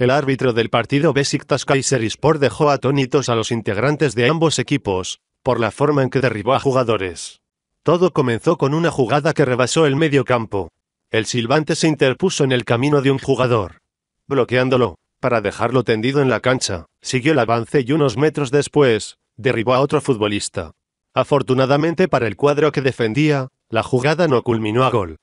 El árbitro del partido Besiktas Kayserispor dejó atónitos a los integrantes de ambos equipos, por la forma en que derribó a jugadores. Todo comenzó con una jugada que rebasó el medio campo. El silbante se interpuso en el camino de un jugador, bloqueándolo, para dejarlo tendido en la cancha, siguió el avance y unos metros después, derribó a otro futbolista. Afortunadamente para el cuadro que defendía, la jugada no culminó a gol,